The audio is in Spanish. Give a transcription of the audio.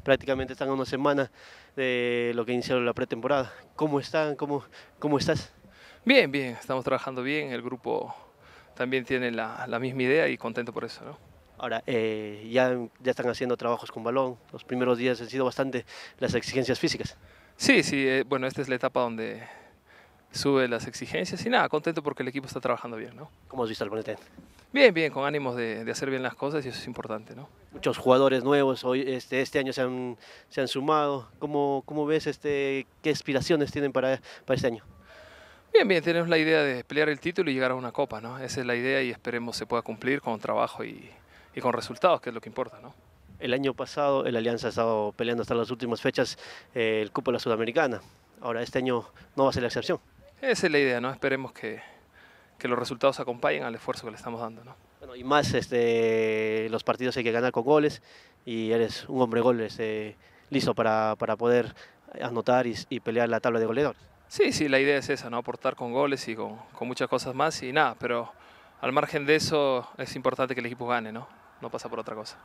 prácticamente están a una semana de lo que inició la pretemporada. ¿Cómo están? ¿Cómo, cómo estás? Bien, bien, estamos trabajando bien, el grupo también tiene la, misma idea y contento por eso. Ahora, eh, ya, ya están haciendo trabajos con balón, los primeros días han sido bastante las exigencias físicas. Sí, sí, eh, bueno, esta es la etapa donde sube las exigencias y nada, contento porque el equipo está trabajando bien. ¿no? ¿Cómo has visto el Bonetén? Bien, bien, con ánimos de, hacer bien las cosas y eso es importante, ¿no? Muchos jugadores nuevos hoy, este, este año se han, sumado. ¿Cómo, ves este, qué aspiraciones tienen para, para este año? Bien, bien, tenemos la idea de pelear el título y llegar a una copa, ¿no? Esa es la idea y esperemos se pueda cumplir con trabajo y, con resultados, que es lo que importa, ¿no? El año pasado el Alianza ha estado peleando hasta las últimas fechas eh, el cupo de la Sudamericana. Ahora este año no va a ser la excepción. Esa es la idea, ¿no? Esperemos que, que los resultados acompañen al esfuerzo que le estamos dando. ¿no? y más este, los partidos hay que ganar con goles y eres un hombre goles, este, listo para, para, poder anotar y, pelear la tabla de goleadores. Sí, sí, la idea es esa, ¿no? aportar con goles y con, con, muchas cosas más y nada, pero al margen de eso es importante que el equipo gane, ¿no? no pasa por otra cosa.